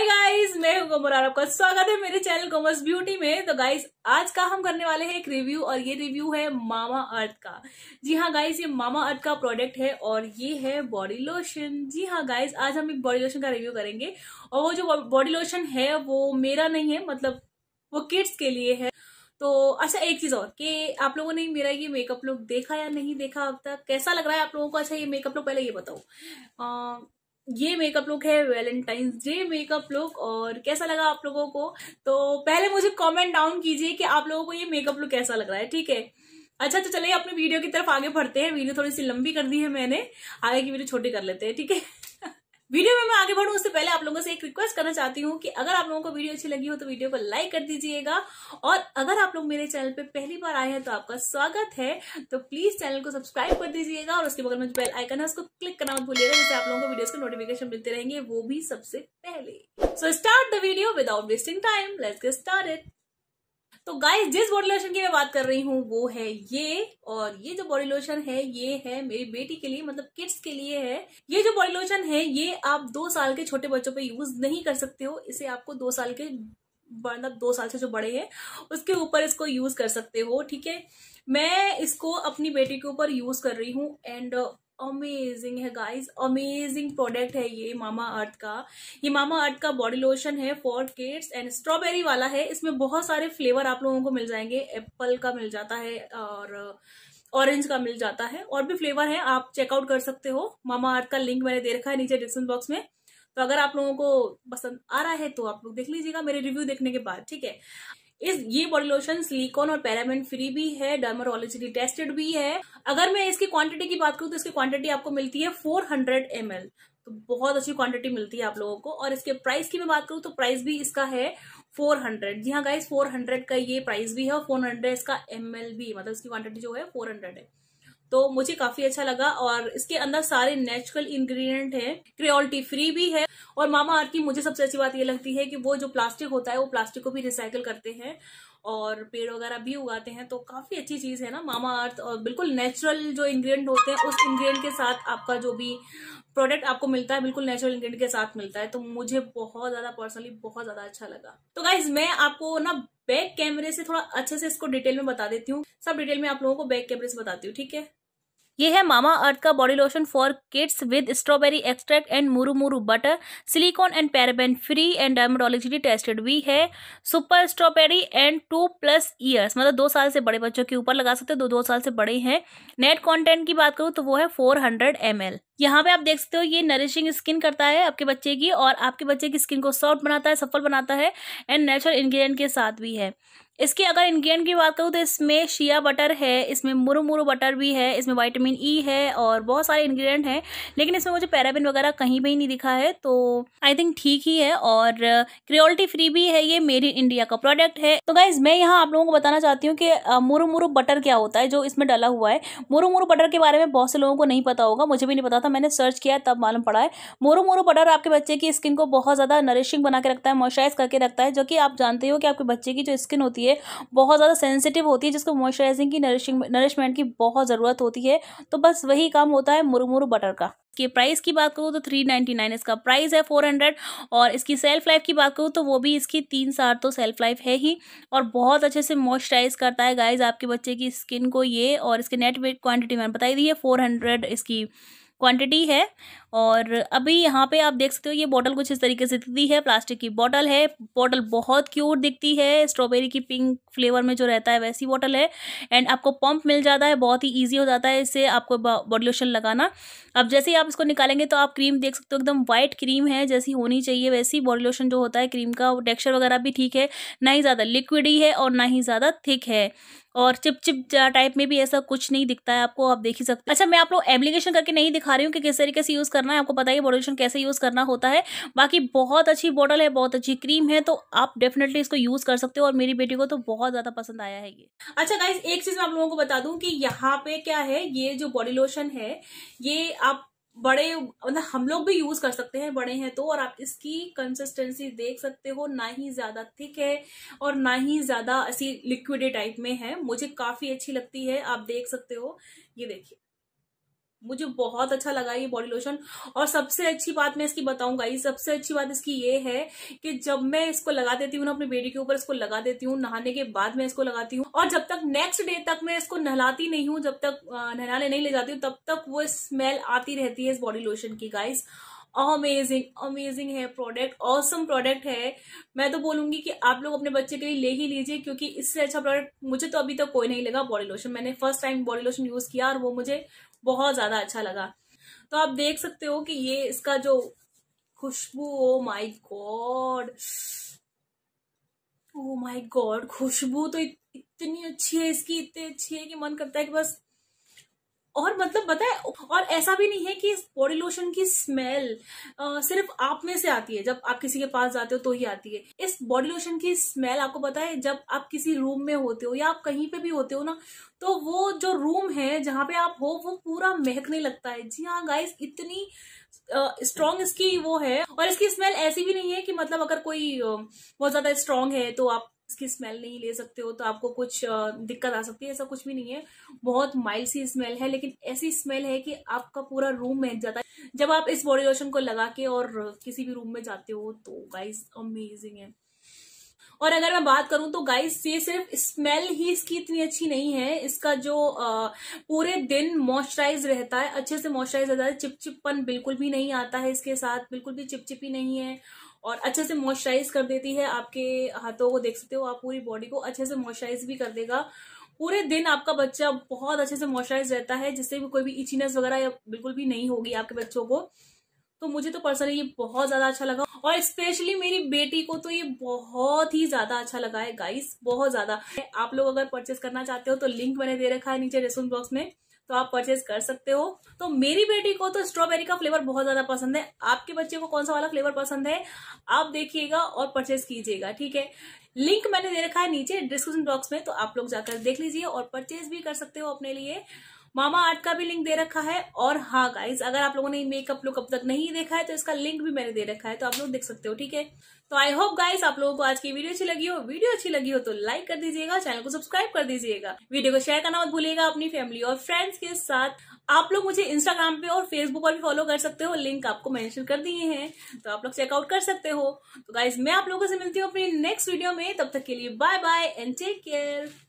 hi guys मैं हूं कोमर और आपका स्वागत है मेरे चैनल कोमर्स ब्यूटी में तो गाइस आज का हम करने वाले हैं एक रिव्यू और ये रिव्यू है मामा अर्थ का जी हाँ गाइस ये मामा अर्थ का प्रोडक्ट है और ये है बॉडी लोशन जी हाँ गाइस आज हम एक बॉडी लोशन का रिव्यू करेंगे और वो जो बॉडी लोशन है वो मेरा नहीं है मतलब वो किड्स के लिए है तो अच्छा एक चीज और कि आप लोगों ने मेरा ये मेकअप लुक देखा या नहीं देखा अब तक कैसा लग रहा है आप लोगों को अच्छा ये मेकअप लुक पहले ये बताओ ये मेकअप लुक है वैलेंटाइंस डे मेकअप लुक और कैसा लगा आप लोगों को तो पहले मुझे कमेंट डाउन कीजिए कि आप लोगों को ये मेकअप लुक कैसा लग रहा है ठीक है अच्छा तो चलिए अपनी वीडियो की तरफ आगे बढ़ते हैं वीडियो थोड़ी सी लंबी कर दी है मैंने आगे की वीडियो छोटी कर लेते हैं ठीक है आगे बढ़ू उससे पहले आप लोगों से एक रिक्वेस्ट करना चाहती हूँ कि अगर आप लोगों को वीडियो अच्छी लगी हो तो वीडियो को लाइक कर दीजिएगा और अगर आप लोग मेरे चैनल पर पहली बार आए हैं तो आपका स्वागत है तो प्लीज चैनल को सब्सक्राइब कर दीजिएगा और उसके बगल में जो बेल आइकन है उसको क्लिक करना मत भूलिएगा जिससे आप लोगों को वीडियो के नोटिफिकेशन मिलते रहेंगे वो भी सबसे पहले so start the video without wasting time let's get start तो गाइस जिस बॉडी लोशन की मैं बात कर रही हूँ वो है ये और ये जो बॉडी लोशन है ये है मेरी बेटी के लिए मतलब किड्स के लिए है ये जो बॉडी लोशन है ये आप दो साल के छोटे बच्चों पे यूज नहीं कर सकते हो इसे आपको दो साल के मतलब दो साल से जो बड़े हैं उसके ऊपर इसको यूज कर सकते हो ठीक है मैं इसको अपनी बेटी के ऊपर यूज कर रही हूँ एंड अमेजिंग है गाइस अमेजिंग प्रोडक्ट है ये मामा अर्थ का ये मामा अर्थ का बॉडी लोशन है फॉर किड्स एंड स्ट्रॉबेरी वाला है इसमें बहुत सारे फ्लेवर आप लोगों को मिल जाएंगे एप्पल का मिल जाता है और ऑरेंज uh, का मिल जाता है और भी फ्लेवर है आप चेकआउट कर सकते हो मामा अर्थ का लिंक मैंने दे रखा है नीचे डिस्क्रिप्शन बॉक्स में तो अगर आप लोगों को पसंद आ रहा है तो आप लोग देख लीजिएगा मेरे रिव्यू देखने के बाद ठीक है इस ये बॉडी लोशन सिलिकॉन और पैराबेन फ्री भी है डर्मोरोलॉजी टेस्टेड भी है अगर मैं इसकी क्वांटिटी की बात करूँ तो इसकी क्वांटिटी आपको मिलती है फोर हंड्रेड एम एल तो बहुत अच्छी क्वांटिटी मिलती है आप लोगों को और इसके प्राइस की मैं बात करूँ तो प्राइस भी इसका है फोर हंड्रेड जी हाँ गाइज फोर हंड्रेड का ये प्राइस भी है और फोर हंड्रेड इसका एम भी मतलब इसकी क्वांटिटी जो है फोर हंड्रेड है तो मुझे काफी अच्छा लगा और इसके अंदर सारे नेचुरल इंग्रेडिएंट है क्रियोल्टी फ्री भी है और मामा आर्ट की मुझे सबसे अच्छी बात ये लगती है कि वो जो प्लास्टिक होता है वो प्लास्टिक को भी रिसाइकिल करते हैं और पेड़ वगैरह भी उगाते हैं तो काफी अच्छी चीज है ना मामा अर्थ और बिल्कुल नेचुरल जो इंग्रेडिएंट होते हैं उस इंग्रेडिएंट के साथ आपका जो भी प्रोडक्ट आपको मिलता है बिल्कुल नेचुरल इंग्रेडिएंट के साथ मिलता है तो मुझे बहुत ज्यादा पर्सनली बहुत ज्यादा अच्छा लगा तो गाइज मैं आपको ना बैक कैमरे से थोड़ा अच्छे से इसको डिटेल में बता देती हूँ सब डिटेल में आप लोगों को बैक कैमरे से बताती हूँ ठीक है ये है मामा अर्थ का body lotion for kids with strawberry extract and murumuru butter silicone and paraben free and dermatologically tested भी है super strawberry and two plus years मतलब दो साल से बड़े बच्चों के ऊपर लगा सकते हो दो दो साल से बड़े हैं नेट कॉन्टेंट की बात करूँ तो वो है फोर हंड्रेड एम एल यहाँ पे आप देख सकते हो ये नरिशिंग स्किन करता है आपके बच्चे की और आपके बच्चे की स्किन को सॉफ्ट बनाता है सफल बनाता है एंड नेचुरल इंग्रेडिएंट के साथ भी है इसके अगर इंग्रेडिएंट की बात करूँ तो इसमें शिया बटर है इसमें मुरु मुरु बटर भी है इसमें वाइटामिन ई e है और बहुत सारे इंग्रेडिएंट हैं लेकिन इसमें मुझे पैराबिन वगैरह कहीं भी नहीं दिखा है तो आई थिंक ठीक ही है और क्रियोल्टी फ्री भी है ये मेड इन इंडिया का प्रोडक्ट है तो गाइज मैं यहाँ आप लोगों को बताना चाहती हूँ कि मुरु मुरु बटर क्या होता है जो इसमें डाला हुआ है मुरू मुरू बटर के बारे में बहुत से लोगों को नहीं पता होगा मुझे भी नहीं पता था मैंने सर्च किया तब मालूम पड़ा है मुरू मुरू बटर आपके बच्चे की स्किन को बहुत ज़्यादा नरिशिंग बना के रखता है मॉइस्चराइज करके रखता है जो कि आप जानते हो कि आपके बच्चे की जो स्किन होती है है बहुत ज़्यादा सेंसिटिव होती है जिसको मॉइस्चराइजिंग की नरिशिंग नरिशमेंट की बहुत ज़रूरत होती है तो बस वही काम होता है मुरमुर बटर का कि प्राइस की बात करूँ तो थ्री नाइन्टी नाइन इसका प्राइस है फोर हंड्रेड और इसकी सेल्फ लाइफ की बात करूँ तो वो भी इसकी तीन साल तो सेल्फ लाइफ है ही और बहुत अच्छे से मॉइस्चराइज करता है गाइज आपके बच्चे की स्किन को ये और इसके नेट क्वान्टिटी मैंने बताई दी है फोर हंड्रेड इसकी क्वांटिटी है और अभी यहाँ पे आप देख सकते हो ये बॉटल कुछ इस तरीके से दिखती है प्लास्टिक की बॉटल है बॉटल बहुत क्यूट दिखती है स्ट्रॉबेरी की पिंक फ्लेवर में जो रहता है वैसी बॉटल है एंड आपको पंप मिल जाता है बहुत ही ईजी हो जाता है इससे आपको बॉडी लोशन लगाना अब जैसे ही आप इसको निकालेंगे तो आप क्रीम देख सकते हो एकदम वाइट क्रीम है जैसी होनी चाहिए वैसी बॉडी लोशन जो होता है क्रीम का टेक्स्चर वगैरह भी ठीक है ना ही ज़्यादा लिक्विड ही है और ना ही ज़्यादा थिक है और चिपचिप चिप टाइप में भी ऐसा कुछ नहीं दिखता है आपको आप देख ही सकते अच्छा मैं आप लोग एप्लीकेशन करके नहीं दिखा रही हूँ कि किस तरीके से यूज़ कर करना है आपको पता ही बॉडी लोशन कैसे यूज़ करना होता है बाकी बहुत अच्छी बॉटल है बहुत अच्छी क्रीम है तो आप डेफिनेटली इसको यूज़ कर सकते हो और मेरी बेटी को तो बहुत ज़्यादा पसंद आया है ये अच्छा गाइज एक चीज़ मैं आप लोगों को बता दूँ कि यहाँ पे क्या है ये जो बॉडी लोशन है ये आप बड़े मतलब हम लोग भी यूज कर सकते हैं बड़े हैं तो और आप इसकी कंसिस्टेंसी देख सकते हो ना ही ज्यादा थिक है और ना ही ज्यादा ऐसी लिक्विड टाइप में है मुझे काफी अच्छी लगती है आप देख सकते हो ये देखिए मुझे बहुत अच्छा लगा ये बॉडी लोशन और सबसे अच्छी बात मैं इसकी बताऊंगा ये सबसे अच्छी बात इसकी ये है कि जब मैं इसको लगा देती हूँ ना अपने बेटी के ऊपर इसको लगा देती हूँ नहाने के बाद मैं इसको लगाती हूँ और जब तक नेक्स्ट डे तक मैं इसको नहलाती नहीं हूँ जब तक नहलाने नहीं ले जाती हूँ तब तक वो स्मेल आती रहती है इस बॉडी लोशन की गाइस अमेजिंग अमेजिंग है प्रोडक्ट ऑसम प्रोडक्ट है मैं तो बोलूंगी कि आप लोग अपने बच्चे के लिए ले ही लीजिए क्योंकि इससे अच्छा प्रोडक्ट मुझे तो अभी तक तो कोई नहीं लगा बॉडी लोशन मैंने first time body lotion use किया और वो मुझे बहुत ज्यादा अच्छा लगा तो आप देख सकते हो कि ये इसका जो खुशबू oh my God oh my God खुशबू तो इतनी अच्छी है इसकी इतनी अच्छी है कि मन करता है कि बस और मतलब बताए और ऐसा भी नहीं है कि बॉडी लोशन की स्मेल सिर्फ आप में से आती है जब आप किसी के पास जाते हो तो ही आती है इस बॉडी लोशन की स्मेल आपको पता है जब आप किसी रूम में होते हो या आप कहीं पे भी होते हो ना तो वो जो रूम है जहां पे आप हो वो पूरा महकने लगता है जी हाँ गाइस इतनी स्ट्रांग uh, इसकी वो है और इसकी स्मेल ऐसी भी नहीं है कि मतलब अगर कोई uh, बहुत ज्यादा स्ट्रांग है तो आप इसकी स्मेल नहीं ले सकते हो तो आपको कुछ दिक्कत आ सकती है ऐसा कुछ भी नहीं है बहुत माइल्ड सी स्मेल है लेकिन ऐसी स्मेल है कि आपका पूरा रूम महक जाता है जब आप इस बॉडी लोशन को लगा के और किसी भी रूम में जाते हो तो गाइज अमेजिंग है और अगर मैं बात करूं तो गाइस ये सिर्फ स्मेल ही इसकी इतनी अच्छी नहीं है इसका जो आ, पूरे दिन मॉइस्चराइज रहता है अच्छे से मॉइस्चराइज रहता है चिपचिपन बिल्कुल भी नहीं आता है इसके साथ बिल्कुल भी चिपचिपी नहीं है और अच्छे से मॉइस्चराइज कर देती है आपके हाथों को देख सकते हो आप पूरी बॉडी को अच्छे से मॉइस्चराइज भी कर देगा पूरे दिन आपका बच्चा बहुत अच्छे से मॉइस्चराइज रहता है जिससे भी कोई भी इचीनेस वगैरह या बिल्कुल भी नहीं होगी आपके बच्चों को तो मुझे तो पर्सनली ये बहुत ज्यादा अच्छा लगा और स्पेशली मेरी बेटी को तो ये बहुत ही ज्यादा अच्छा लगा है गाइस बहुत ज्यादा आप लोग अगर परचेस करना चाहते हो तो लिंक मैंने दे रखा है नीचे रेसोन बॉक्स में तो आप परचेज कर सकते हो तो मेरी बेटी को तो स्ट्रॉबेरी का फ्लेवर बहुत ज्यादा पसंद है आपके बच्चे को कौन सा वाला फ्लेवर पसंद है आप देखिएगा और परचेज कीजिएगा ठीक है लिंक मैंने दे रखा है नीचे डिस्क्रिप्शन बॉक्स में तो आप लोग जाकर देख लीजिए और परचेज भी कर सकते हो अपने लिए मामा आर्ट का भी लिंक दे रखा है और हाँ गाइज अगर आप लोगों ने मेकअप लुक अब तक नहीं देखा है तो इसका लिंक भी मैंने दे रखा है तो आप लोग देख सकते हो ठीक है तो आई होप गाइज आप लोगों को आज की वीडियो अच्छी लगी हो वीडियो अच्छी लगी हो तो लाइक कर दीजिएगा चैनल को सब्सक्राइब कर दीजिएगा वीडियो को शेयर करना मत भूलिएगा अपनी फैमिली और फ्रेंड्स के साथ आप लोग मुझे इंस्टाग्राम पे और फेसबुक पर भी फॉलो कर सकते हो लिंक आपको मेंशन कर दिए हैं तो आप लोग चेकआउट कर सकते हो तो गाइज मैं आप लोगों से मिलती हूँ अपनी नेक्स्ट वीडियो में तब तक के लिए bye bye and take care